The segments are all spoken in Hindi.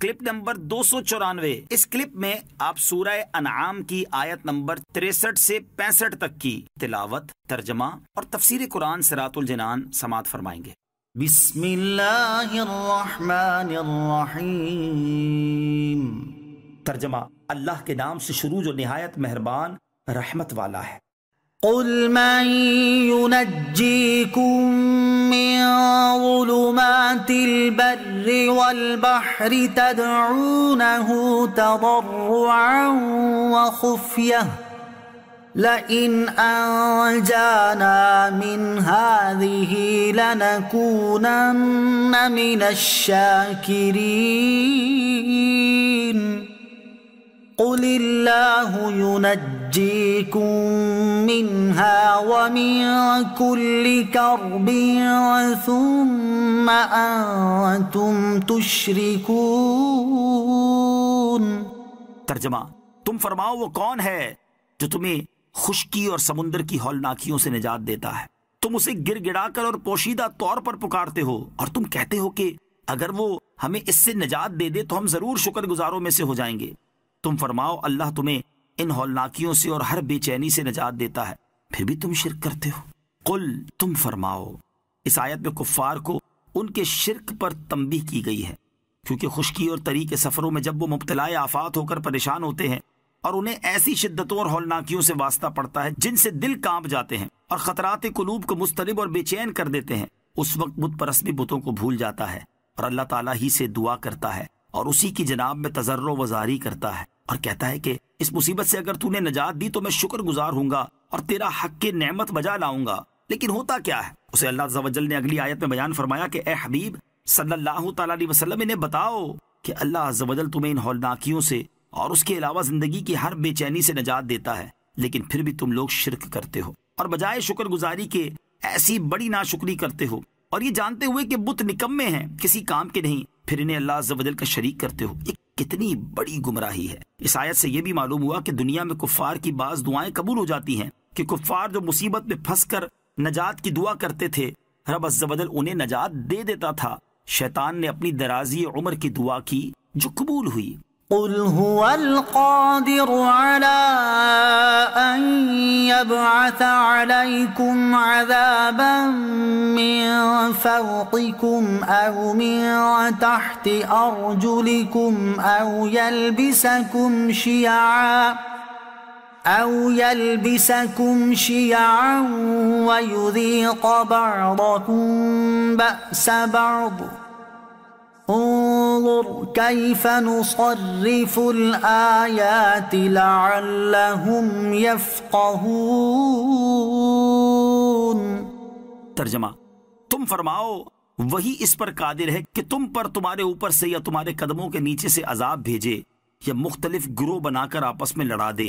क्लिप नंबर दो इस क्लिप में आप सूरह अनाम की आयत नंबर तिरसठ से पैंसठ तक की तिलावत तर्जमा और तफसीर कुरान सरातुल जनान समात फरमाएंगे तर्जमा अल्लाह के नाम से शुरू जो नहायत मेहरबान रहमत वाला है من ظلمات البر والبحر تدعونه تضرعا وخفيه لئن أنجانا من هذه لنكونن من الشاكرين قل الله ينجي نجيكم منها ومن كل كرب ثم أنتم تشركون तर्जमा तुम फरमाओ वो कौन है जो तुम्हें खुशकी और समुंदर की हौलनाकियों से निजात देता है तुम उसे गिर गिड़ाकर और पोशीदा तौर पर पुकारते हो और तुम कहते हो कि अगर वो हमें इससे निजात दे दे तो हम जरूर शुक्रगुजारों में से हो जाएंगे तुम फरमाओ अल्लाह तुम्हें इन हौलनाकियों से और हर बेचैनी से निजात देता है फिर भी तुम शिरक करते हो कुल तुम फरमाओ इस आयत में कुफार को उनके शिरक पर तंबी की गई है क्योंकि खुशकी और तरी के सफरों में जब वो मुबतलाए आफात होकर परेशान होते हैं और उन्हें ऐसी शिद्दतों और हौलनाकियों से वास्ता पड़ता है जिनसे दिल कांप जाते हैं और खतरात कलूब को मुस्तरब और बेचैन कर देते हैं उस वक्त बुत परस भी बुतों को भूल जाता है और अल्लाह ताला ही से दुआ करता है और उसी की जनाब में तजर्रो वजारी करता है और कहता है कि इस मुसीबत से अगर तूने नजात दी तो मैं शुक्र गुजार हूंगा और तेरा हक के नमत बजा लाऊंगा लेकिन होता क्या है उसे अल्लाह जवजल ने अगली आयत में बयान फरमाया कि ए हबीब सल्लाम अलैहि इन्हें बताओ कि अल्लाह जवजल तुम्हें इन हौलनाकियों से और उसके अलावा जिंदगी की हर बेचैनी से नजात देता है लेकिन फिर भी तुम लोग शिरक करते हो और बजाय शुक्रगुजारी के ऐसी बड़ी नाशुक्री करते हो और ये जानते हुए कि बुत निकम्मे हैं किसी काम के नहीं फिर इन्हें अल्लाह का शरीक करते हो कितनी बड़ी गुमराही है इस आयत से यह भी मालूम हुआ कि दुनिया में कुफार की बाज दुआएं कबूल हो जाती हैं कि कुफार जो मुसीबत में फंस कर नजात की दुआ करते थे रब अजबल उन्हें नजात दे देता था शैतान ने अपनी दराजी उम्र की दुआ की जो कबूल हुई قل هو القادر على أن يبعث عليكم عذابا من فوقكم أو من تحت أرجلكم أو يلبسكم شيعا أو يلبسكم شيعا ويذيق بعضكم بأس بعض انظر كيف نصرف الآيات لعلهم يفقهون तर्जमा तुम फरमाओ वही इस पर कादिर है कि तुम पर तुम्हारे ऊपर से या तुम्हारे कदमों के नीचे से अजाब भेजे या मुख्तलिफ ग्रोह बनाकर आपस में लड़ा दे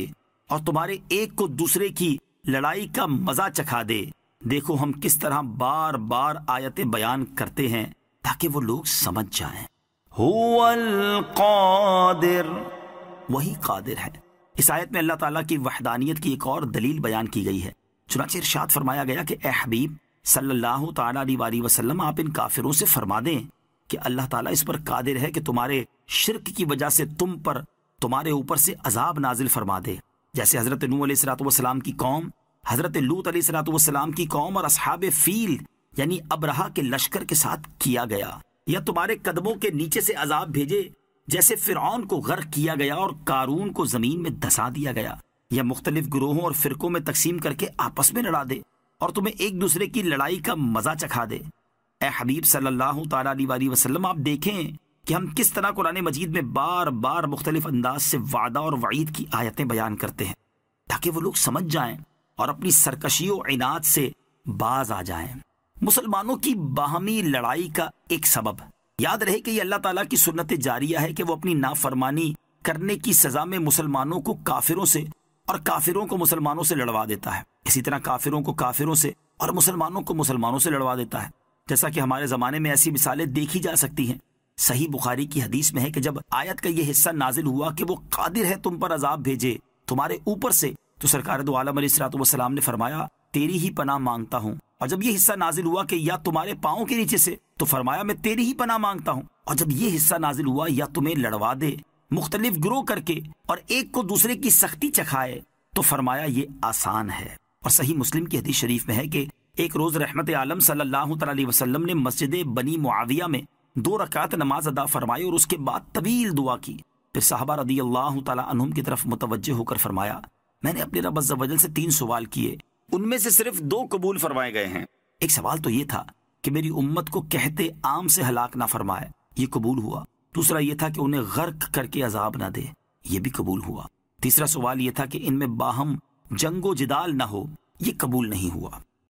और तुम्हारे एक को दूसरे की लड़ाई का मजा चखा दे देखो हम किस तरह बार बार आयतें बयान करते हैं ताकि वो लोग समझ जाएं। कादिर वही कादिर है इस आयत में अल्लाह ताला की वहदानियत की एक और दलील बयान की गई है चुनाच इरशाद फरमाया गया कि अहबीब सल्लल्लाहु सल्ला वसल्लम आप इन काफिरों से फरमा दें कि अल्लाह ताला इस पर कादिर है कि तुम्हारे शिरक की वजह से तुम पर तुम्हारे ऊपर से अजाब नाजिल फरमा दे जैसे हज़रत नू सलाम की कौम हज़रत लूत अली वसलाम की कौम और असहाब फील यानी अब्रहा के लश्कर के साथ किया गया या तुम्हारे कदमों के नीचे से अजाब भेजे जैसे फिरौन को गर्क किया गया और कारून को जमीन में धसा दिया गया या मुख्तलिफ ग्रोहों और फिरकों में तकसीम करके आपस में लड़ा दे और तुम्हें एक दूसरे की लड़ाई का मजा चखा दे ए हबीब सल्लल्लाहु अलैहि वसल्लम आप देखें कि हम किस तरह कुरान मजीद में बार बार मुख्तलिफ अंदाज से वादा और वईद की आयतें बयान करते हैं ताकि वो लोग समझ जाएं और अपनी सरकशी और इनात से बाज आ जाएं मुसलमानों की बाहमी लड़ाई का एक सबब याद रहे कि यह अल्लाह ताला की सुन्नत जारिया है कि वो अपनी नाफरमानी करने की सजा में मुसलमानों को काफिरों से और काफिरों को मुसलमानों से लड़वा देता है इसी तरह काफिरों को काफिरों से और मुसलमानों को मुसलमानों से लड़वा देता है जैसा कि हमारे जमाने में ऐसी मिसालें देखी जा सकती हैं सही बुखारी की हदीस में है कि जब आयत का यह हिस्सा नाजिल हुआ कि वो कादिर है तुम पर अजाब भेजे तुम्हारे ऊपर से तो सरकार दो आलम सलाम ने फरमाया तेरी ही पनाह मांगता हूँ और जब ये हिस्सा नाजिल हुआ कि या तुम्हारे पाओ के नीचे से तो फरमाया मैं तेरी ही पना मांगता हूँ और जब ये हिस्सा नाजिल हुआ या तुम्हें लड़वा दे मुख्तलिफ ग्रो करके और एक को दूसरे की सख्ती चखाए तो फरमाया ये आसान है और सही मुस्लिम की हदीस शरीफ में है कि एक रोज रहमत आलम सल्लल्लाहु अलैहि वसल्लम ने मस्जिद बनी मुआविया में दो रकात नमाज अदा फरमाई और उसके बाद तवील दुआ की फिर साहबा रदी अल्लाह तुम की तरफ मुतवजह होकर फरमाया मैंने अपने रब से तीन सवाल किए उनमें से सिर्फ दो कबूल फरमाए गए हैं एक सवाल तो ये था कि मेरी उम्मत को कहते आम से हलाक ना फरमाए ये कबूल हुआ दूसरा ये था कि उन्हें गर्क करके अजाब ना दे ये भी कबूल हुआ तीसरा सवाल यह था कि इनमें बाहम जंगो जिदाल ना हो ये कबूल नहीं हुआ